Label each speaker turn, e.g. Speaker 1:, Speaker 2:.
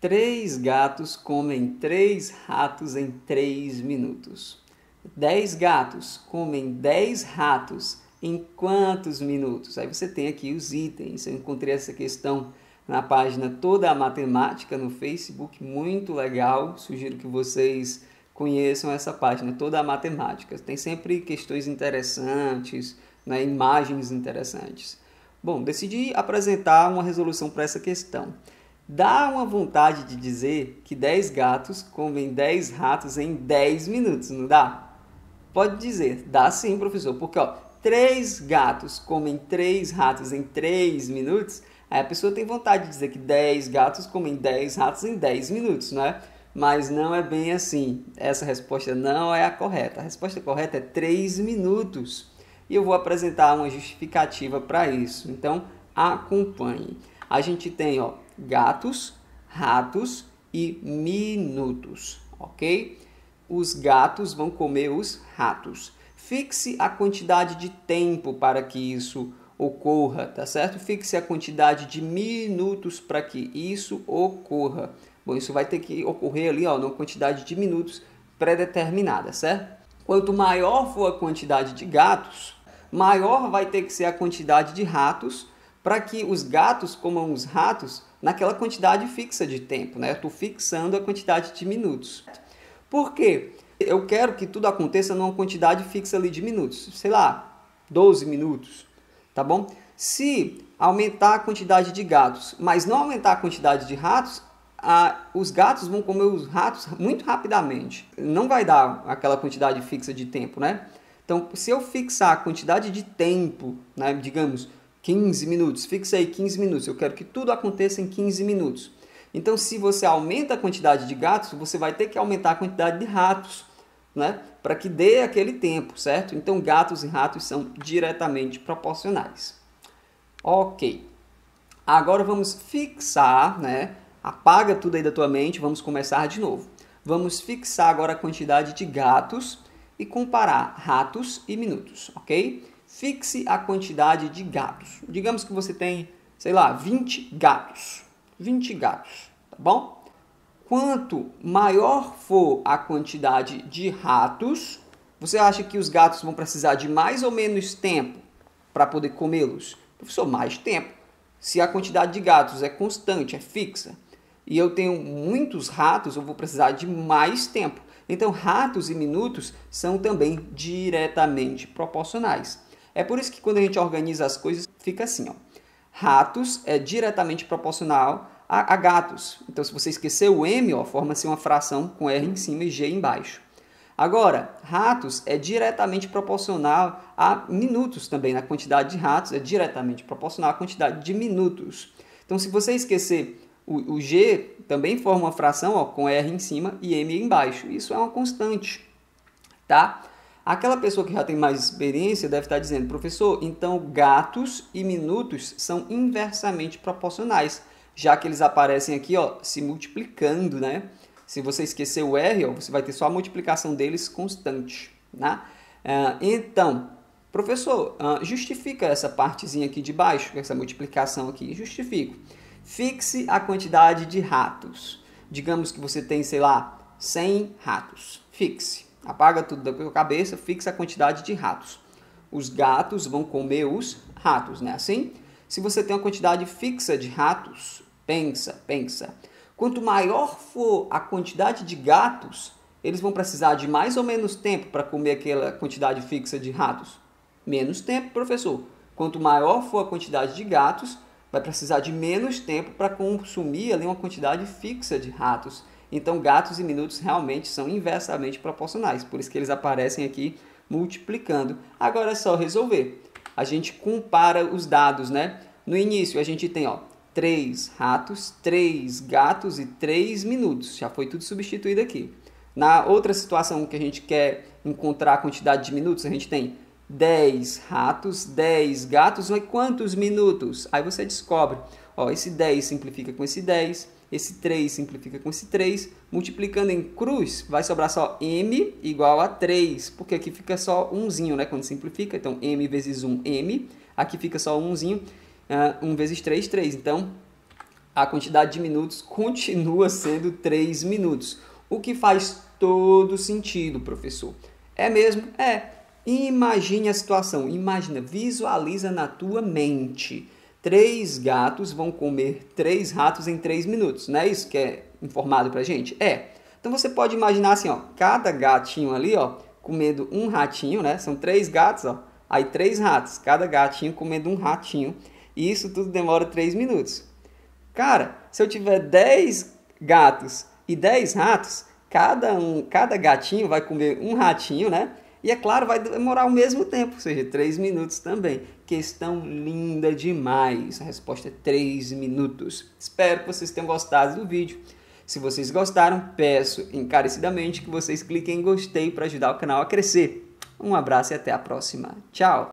Speaker 1: Três gatos comem três ratos em três minutos. Dez gatos comem dez ratos em quantos minutos? Aí você tem aqui os itens. Eu encontrei essa questão na página Toda a Matemática no Facebook, muito legal. Sugiro que vocês conheçam essa página Toda a Matemática. Tem sempre questões interessantes, né, imagens interessantes. Bom, decidi apresentar uma resolução para essa questão. Dá uma vontade de dizer que 10 gatos comem 10 ratos em 10 minutos, não dá? Pode dizer, dá sim, professor, porque ó, 3 gatos comem 3 ratos em 3 minutos, aí a pessoa tem vontade de dizer que 10 gatos comem 10 ratos em 10 minutos, não é? Mas não é bem assim. Essa resposta não é a correta. A resposta correta é 3 minutos. E eu vou apresentar uma justificativa para isso. Então, acompanhe. A gente tem ó, gatos, ratos e minutos, ok? Os gatos vão comer os ratos. Fixe a quantidade de tempo para que isso ocorra, tá certo? Fixe a quantidade de minutos para que isso ocorra. Bom, isso vai ter que ocorrer ali, ó, numa quantidade de minutos pré-determinada, certo? Quanto maior for a quantidade de gatos, maior vai ter que ser a quantidade de ratos para que os gatos comam os ratos naquela quantidade fixa de tempo, né? Eu estou fixando a quantidade de minutos. Por quê? Eu quero que tudo aconteça numa quantidade fixa ali de minutos, sei lá, 12 minutos, tá bom? Se aumentar a quantidade de gatos, mas não aumentar a quantidade de ratos, ah, os gatos vão comer os ratos muito rapidamente. Não vai dar aquela quantidade fixa de tempo, né? Então, se eu fixar a quantidade de tempo, né, digamos, 15 minutos. Fixa aí 15 minutos. Eu quero que tudo aconteça em 15 minutos. Então, se você aumenta a quantidade de gatos, você vai ter que aumentar a quantidade de ratos, né? Para que dê aquele tempo, certo? Então, gatos e ratos são diretamente proporcionais. Ok. Agora vamos fixar, né? Apaga tudo aí da tua mente, vamos começar de novo. Vamos fixar agora a quantidade de gatos e comparar ratos e minutos, ok? Fixe a quantidade de gatos. Digamos que você tem, sei lá, 20 gatos. 20 gatos, tá bom? Quanto maior for a quantidade de ratos, você acha que os gatos vão precisar de mais ou menos tempo para poder comê-los? Professor, mais tempo. Se a quantidade de gatos é constante, é fixa, e eu tenho muitos ratos, eu vou precisar de mais tempo. Então, ratos e minutos são também diretamente proporcionais. É por isso que quando a gente organiza as coisas, fica assim, ó. Ratos é diretamente proporcional a, a gatos. Então, se você esquecer o M, ó, forma-se uma fração com R em cima e G embaixo. Agora, ratos é diretamente proporcional a minutos também. Na quantidade de ratos é diretamente proporcional à quantidade de minutos. Então, se você esquecer o, o G, também forma uma fração ó, com R em cima e M embaixo. Isso é uma constante, tá? Aquela pessoa que já tem mais experiência deve estar dizendo, professor, então gatos e minutos são inversamente proporcionais, já que eles aparecem aqui ó, se multiplicando, né? Se você esquecer o R, ó, você vai ter só a multiplicação deles constante. Né? É, então, professor, ah, justifica essa partezinha aqui de baixo, essa multiplicação aqui. Justifico. Fixe a quantidade de ratos. Digamos que você tem, sei lá, 100 ratos. Fixe. Apaga tudo da sua cabeça, fixa a quantidade de ratos. Os gatos vão comer os ratos, né? Assim, se você tem uma quantidade fixa de ratos, pensa, pensa. Quanto maior for a quantidade de gatos, eles vão precisar de mais ou menos tempo para comer aquela quantidade fixa de ratos? Menos tempo, professor. Quanto maior for a quantidade de gatos, vai precisar de menos tempo para consumir ali uma quantidade fixa de ratos. Então, gatos e minutos realmente são inversamente proporcionais, por isso que eles aparecem aqui multiplicando. Agora é só resolver. A gente compara os dados, né? No início a gente tem, ó, 3 ratos, 3 gatos e 3 minutos. Já foi tudo substituído aqui. Na outra situação que a gente quer encontrar a quantidade de minutos, a gente tem 10 ratos, 10 gatos, mas quantos minutos? Aí você descobre, ó, esse 10 simplifica com esse 10, esse 3 simplifica com esse 3, multiplicando em cruz, vai sobrar só m igual a 3, porque aqui fica só 1, zinho né, quando simplifica, então m vezes 1, m, aqui fica só 1, uh, 1 vezes 3, 3, então a quantidade de minutos continua sendo 3 minutos, o que faz todo sentido, professor. É mesmo? É. Imagine a situação, imagina, visualiza na tua mente três gatos vão comer três ratos em três minutos. Não é isso que é informado pra gente? É. Então você pode imaginar assim, ó, cada gatinho ali, ó, comendo um ratinho, né? São três gatos, ó. Aí três ratos, cada gatinho comendo um ratinho. E isso tudo demora três minutos. Cara, se eu tiver dez gatos e dez ratos, cada um, cada gatinho vai comer um ratinho, né? E é claro, vai demorar o mesmo tempo, ou seja, 3 minutos também. Questão linda demais. A resposta é 3 minutos. Espero que vocês tenham gostado do vídeo. Se vocês gostaram, peço encarecidamente que vocês cliquem em gostei para ajudar o canal a crescer. Um abraço e até a próxima. Tchau!